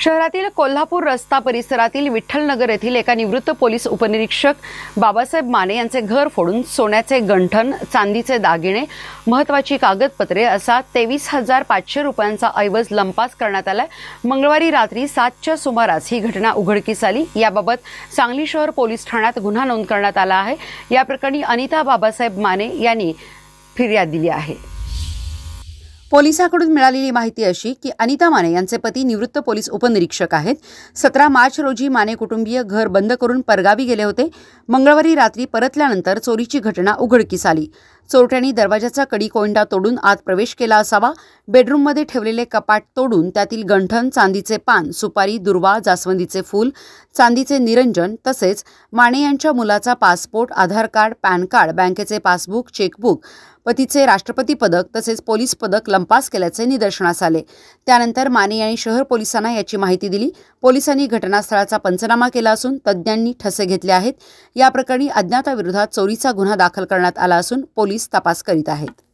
शहरातील कोल्हापूर रस्ता परिसरातील विठ्ठलनगर येथील एका निवृत्त पोलीस उपनिरीक्षक बाबासाहेब माने यांचे घर फोडून सोन्याचे गंठण चांदीचे दागिने महत्वाची कागदपत्रे असा तेवीस हजार पाचशे रुपयांचा ऐवज लंपास करण्यात आलाय मंगळवारी रात्री सातच्या सुमारास ही घटना उघडकीस आली याबाबत सांगली शहर पोलीस ठाण्यात गुन्हा नोंद करण्यात आला आहे या प्रकरणी अनिता बाबासाहेब माने यांनी फिर्याद दिली आहे पोलिसांकडून मिळालेली माहिती अशी की अनिता माने यांचे पती निवृत्त पोलीस उपनिरीक्षक आहेत सतरा मार्च रोजी माने कुटुंबीय घर बंद करून परगावी गेले होते मंगळवारी रात्री परतल्यानंतर चोरीची घटना उघडकीस आली चोरट्यांनी दरवाजाचा कडी कोयंडा तोडून आत प्रवेश केला असावा बेडरूममध्ये ठेवलेले कपाट तोडून त्यातील गंठन चांदीचे पान सुपारी दुर्वा जास्वंदीचे फूल चांदीचे निरंजन तसेच माने यांच्या मुलाचा passport Aadhaar card PAN card बँकेचे पासबुक चेकबुक पतीचे राष्ट्रपती पदक तसेच पोलीस पदक लंपास केल्याचे निदर्शनास आले त्यानंतर माने यांनी शहर पोलिसांना याची माहिती दिली पोलिसांनी घटनास्थळाचा पंचनामा केला असून तज्ज्ञांनी ठसे घेतले आहेत या प्रकरणी अज्ञाताविरोधात चोरीचा गुन्हा दाखल करण्यात आला असून पोलीस पोलीस तपास करीत आहेत